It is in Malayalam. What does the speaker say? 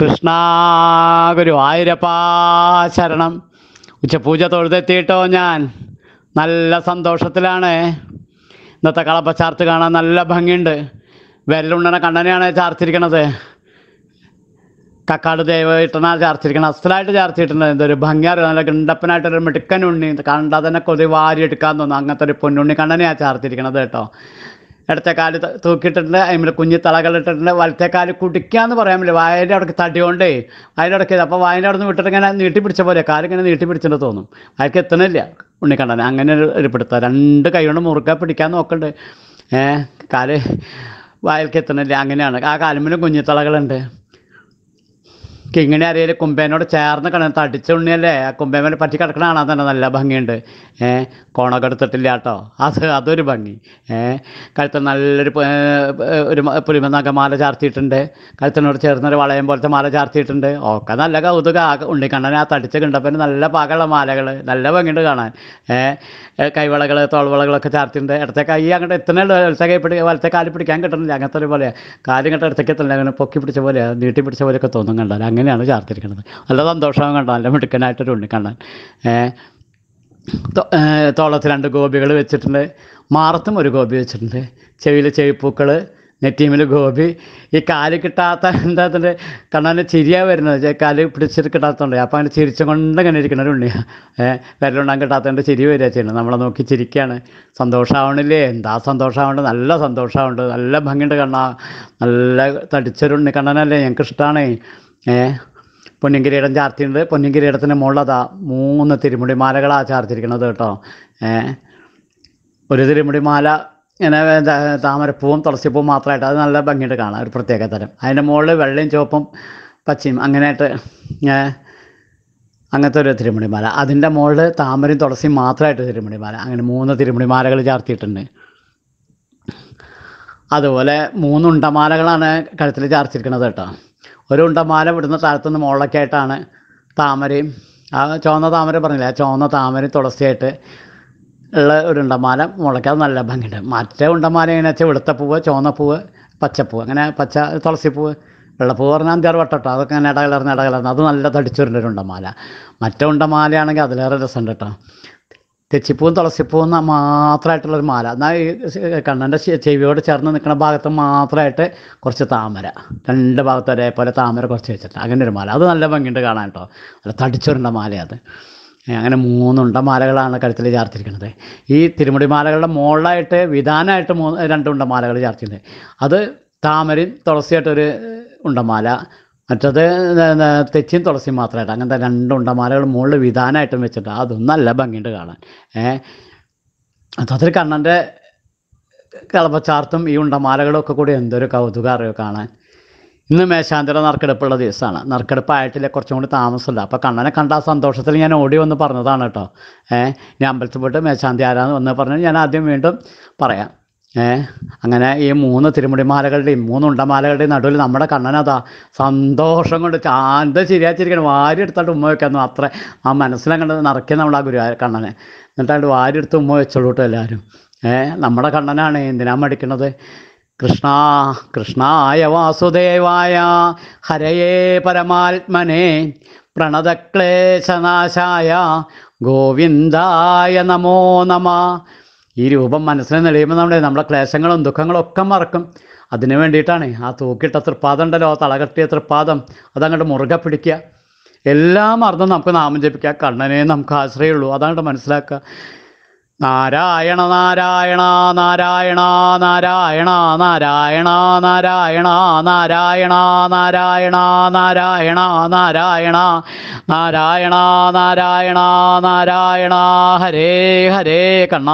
കൃഷ്ണ ഗുരു ആയിരപ്പാ ശരണം ഉച്ചപൂജ തൊഴുതെത്തിയിട്ടോ ഞാൻ നല്ല സന്തോഷത്തിലാണ് ഇന്നത്തെ കളപ്പ ചാർത്ത് കാണാൻ നല്ല ഭംഗിയുണ്ട് വെല്ലുണ്ണണ കണ്ണനെയാണ് ചാർത്തിരിക്കണത് കക്കാട് ദേവേട്ടനാ ചാർത്തിരിക്കണം അസലായിട്ട് ചാർത്തിയിട്ടുണ്ട് എന്തൊരു അറിയാം നല്ല ഗണ്ടപ്പനായിട്ടൊരു മിടുക്കൻ ഉണ്ണി കണ്ടാൽ തന്നെ കൊതി വാരി എടുക്കാൻ തോന്നുന്നു അങ്ങനത്തെ ഒരു പൊന്നുണ്ണി കണ്ണനെയാണ് ചാർത്തിരിക്കണത് കേട്ടോ ഇടത്തെ കാല് തൂക്കിയിട്ടുണ്ട് അതിൽ കുഞ്ഞു തളകളിട്ടിട്ടുണ്ട് വലത്തെ കാല് എന്ന് പറയാൻ പറ്റില്ല വായൻ്റെ അവിടേക്ക് തടിയോണ്ടേ അതിൻ്റെ ഇടയ്ക്ക് അപ്പോൾ വായൻ്റെ അവിടെ നിന്ന് വിട്ടിട്ട് ഇങ്ങനെ നീട്ടി പിടിച്ച പോലെ കാലിങ്ങനെ നീട്ടി പിടിച്ചിട്ട് തോന്നും അയാൾക്ക് എത്തണില്ല ഉണ്ണിക്കണ്ണൻ അങ്ങനെ ഒരു പിടുത്തം രണ്ട് കൈ കൊണ്ട് മുറുക്ക പിടിക്കാൻ നോക്കണ്ട് ഏഹ് കാല് വായൽക്ക് എത്തണില്ല അങ്ങനെയാണ് ആ കാലുമ്പിലും കുഞ്ഞിത്തളകളുണ്ട് ഇങ്ങനെ അറിയില്ല കുമ്പേനോട് ചേർന്ന് കിടന്ന് തടിച്ച ഉണ്ണിയല്ലേ ആ കുമ്പേമേനെ പറ്റി കിടക്കണ കാണാൻ തന്നെ നല്ല ഭംഗിയുണ്ട് ഏഹ് കോണൊക്കെ എടുത്തിട്ടില്ല കേട്ടോ അത് അതൊരു ഭംഗി ഏഹ് കഴുത്തിൽ നല്ലൊരു ഒരു പുലിമെന്നൊക്കെ മാല ചാർത്തിയിട്ടുണ്ട് കഴുത്തിനോട് ചേർന്നൊരു വളയം പോലത്തെ മാല ചാർത്തിയിട്ടുണ്ട് ഒക്കെ നല്ല കൗതുക കണ്ണനെ ആ തടിച്ച കണ്ടപ്പോൾ നല്ല പാകമുള്ള മാലകൾ നല്ല ഭംഗിയുണ്ട് കാണാൻ ഏഹ് കൈവളകൾ തോൾവളകളൊക്കെ ചാർത്തിയിട്ടുണ്ട് ഇടത്തെ കൈ അങ്ങോട്ട് എത്തണല്ലോ വലത്തെ കൈ പിടി വലത്തെ കാലിൽ പിടിക്കാൻ കിട്ടണില്ല അങ്ങനത്തെ ഒരു പോലെ കാലിങ്ങോട്ട് ഇടത്തേക്ക് എത്തണില്ല അങ്ങനെ പൊക്കി പിടിച്ച പോലെ നീട്ടി പിടിച്ച പോലെയൊക്കെ തോന്നും കണ്ടാൽ അങ്ങനെ അങ്ങനെയാണ് ചേർത്തിരിക്കുന്നത് നല്ല സന്തോഷം കണ്ടാൽ നല്ല മിടുക്കനായിട്ടൊരു ഉണ്ണി കാണാൻ തോളത്ത് രണ്ട് ഗോപികൾ വെച്ചിട്ടുണ്ട് മാറത്തും ഒരു ഗോപി വെച്ചിട്ടുണ്ട് ചെവിയിൽ ചെവിപ്പൂക്കൾ നെറ്റീമിൽ ഗോപി ഈ കാല് കിട്ടാത്ത എന്താ കണ്ണാൻ ചിരിയാ വരുന്നത് കാല് പിടിച്ചിട്ട് കിട്ടാത്തതുകൊണ്ട് അപ്പോൾ അങ്ങനെ ചിരിച്ചുകൊണ്ട് ഇങ്ങനെ ഏഹ് വിരലുണ്ടാൻ കിട്ടാത്തതുകൊണ്ട് ചിരി വരിക ചെയ്യുന്നത് നമ്മളെ നോക്കി ചിരിക്കുകയാണ് സന്തോഷമാവണില്ലേ എന്താ സന്തോഷമാവുണ്ട് നല്ല സന്തോഷമാവുണ്ട് നല്ല ഭംഗിയുണ്ട് കണ്ണാ നല്ല ഉണ്ണി കണ്ണനല്ലേ ഞങ്ങൾക്ക് ഇഷ്ടമാണ് ഏഹ് പൊന്നിങ്കിരീടം ചാർത്തിയുണ്ട് പൊന്നിങ്കിരീടത്തിൻ്റെ മുകളിലതാ മൂന്ന് തിരുമുടി തിരുമുടിമാലകളാണ് ചാർത്തിരിക്കണത് കേട്ടോ ഏഹ് ഒരു മാല ഇങ്ങനെ താമരപ്പൂവും തുളസിപ്പൂവും മാത്രമായിട്ട് അത് നല്ല ഭംഗിയായിട്ട് കാണാം ഒരു പ്രത്യേക തരം അതിൻ്റെ മുകളിൽ വെള്ളയും ചുവപ്പും പച്ചയും അങ്ങനെയായിട്ട് അങ്ങനത്തെ ഒരു തിരുമുടി മാല അതിൻ്റെ മുകളിൽ താമരയും തുളസിയും മാത്രമായിട്ട് തിരുമുടി മാല അങ്ങനെ മൂന്ന് തിരുമുടി മാലകൾ ചാർത്തിയിട്ടുണ്ട് അതുപോലെ മൂന്നുണ്ടമാലകളാണ് കഴുത്തിൽ ചാർത്തിരിക്കുന്നത് കേട്ടോ ഒരു ഉണ്ടമാല വിടുന്ന താഴത്തുനിന്ന് നിന്ന് മുകളിലേക്കായിട്ടാണ് താമരയും ആ ചുവന്ന താമര പറഞ്ഞില്ല ആ ചുവന്ന താമരയും തുളസിയായിട്ട് ഉള്ള ഒരു ഉണ്ടമാല മുളയ്ക്ക് അത് നല്ല ഭംഗിയുണ്ട് മറ്റേ ഉണ്ടമാല എങ്ങനെ വെച്ചാൽ വെളുത്ത പൂവ് ചുവന്ന പൂവ് പച്ചപ്പൂവ് അങ്ങനെ പച്ച തുളസിപ്പൂവ് വെള്ളപ്പൂവ് പറഞ്ഞാൽ അഞ്ചാറ് വട്ടട്ടോ അതൊക്കെ ഇങ്ങനെ ഇടകലർന്ന് ഇടകലർന്ന് അത് നല്ല തടിച്ചൊരു ഉണ്ടമാല മറ്റേ ഉണ്ടമാലയാണെങ്കിൽ അതിലേറെ രസമുണ്ട് കേട്ടോ തെച്ചിപ്പൂവും തുളസിപ്പൂവും മാത്രമായിട്ടുള്ളൊരു മാല എന്നാൽ കണ്ണൻ്റെ ചെവിയോട് ചേർന്ന് നിൽക്കുന്ന ഭാഗത്ത് മാത്രമായിട്ട് കുറച്ച് താമര രണ്ട് ഭാഗത്ത് ഒരേപോലെ താമര കുറച്ച് വെച്ചിട്ട് അങ്ങനെ ഒരു മാല അത് നല്ല ഭംഗിയുണ്ട് കാണാൻ കേട്ടോ നല്ല തടിച്ചുരുണ്ട മാലയത് അങ്ങനെ മൂന്നുണ്ട മാലകളാണ് കഴുത്തിൽ ചാർത്തിരിക്കുന്നത് ഈ തിരുമുടി മാലകളുടെ മുകളിലായിട്ട് വിധാനമായിട്ട് മൂന്ന് രണ്ടുണ്ട മാലകൾ ചാർത്തിയിട്ടുണ്ട് അത് താമരയും തുളസിയായിട്ടൊരു ഉണ്ടമാല മറ്റത് തെച്ചിയും തുളസിയും മാത്രമായിട്ട് അങ്ങനത്തെ രണ്ടുണ്ടമാലകൾ മുകളിൽ വിധാനമായിട്ടും വെച്ചിട്ട് അതൊന്നല്ല ഭംഗിയുണ്ട് കാണാൻ ഏഹ് മൊത്തത്തിൽ കണ്ണൻ്റെ കളപ്പച്ചാർത്തും ഈ ഉണ്ടമാലകളൊക്കെ കൂടി എന്തൊരു കൗതുകം അറിയോ കാണാൻ ഇന്ന് മേശാന്തര നറുക്കെടുപ്പുള്ള ദിവസമാണ് നറുക്കെടുപ്പായിട്ടില്ല കുറച്ചും കൂടി താമസമില്ല അപ്പോൾ കണ്ണനെ കണ്ട ആ സന്തോഷത്തിൽ ഞാൻ ഓടി വന്ന് പറഞ്ഞതാണ് കേട്ടോ ഏഹ് ഞാൻ അമ്പലത്തിൽ പോയിട്ട് മേശാന്തി ആരാന്ന് വന്ന് പറഞ്ഞാൽ ഞാൻ ആദ്യം വീണ്ടും പറയാം അങ്ങനെ ഈ മൂന്ന് തിരുമുടിമാലകളുടെയും മൂന്ന് ഉണ്ടമാലകളുടെയും നടുവിൽ നമ്മുടെ കണ്ണനതാ സന്തോഷം കൊണ്ട് ചാന്ത ശരിയാച്ചിരിക്കണം വാരി എടുത്തോണ്ട് ഉമ്മ വെക്കാന്നു അത്ര ആ മനസ്സിലങ്ങോട്ട് നിറയ്ക്കുക നമ്മൾ ആ ഗുരു കണ്ണനെ എന്നിട്ടാണ്ട് വാരി എടുത്ത് ഉമ്മ വെച്ചോളൂ കേട്ടോ എല്ലാവരും ഏഹ് നമ്മുടെ കണ്ണനാണ് എന്തിനാ മടിക്കണത് കൃഷ്ണ കൃഷ്ണായ വാസുദേവായ ഹരയേ പരമാത്മനെ പ്രണതക്ലേശനാശായ ഗോവിന്ദായ നമോ നമ ഈ രൂപം മനസ്സിനെ നെടിയുമ്പോൾ നമ്മുടെ നമ്മുടെ ക്ലേശങ്ങളും ദുഃഖങ്ങളും ഒക്കെ മറക്കും അതിനു വേണ്ടിയിട്ടാണ് ആ തൂക്കിട്ട തൃപ്പാദം ഉണ്ടല്ലോ തളകട്ടിയ തൃപ്പാദം അതങ്ങോട്ട് മുറുകെ പിടിക്കുക എല്ലാം അർത്ഥം നമുക്ക് നാമം ജപിക്കുക കണ്ണനെ നമുക്ക് ആശ്രയമുള്ളൂ അതാണ് മനസ്സിലാക്കുക നാരായണ നാരായണ നാരായണ നാരായണ നാരായണ നാരായണ നാരായണ നാരായണ നാരായണ നാരായണ നാരായണ നാരായണ നാരായണ ഹരേ ഹരേ കണ്ണ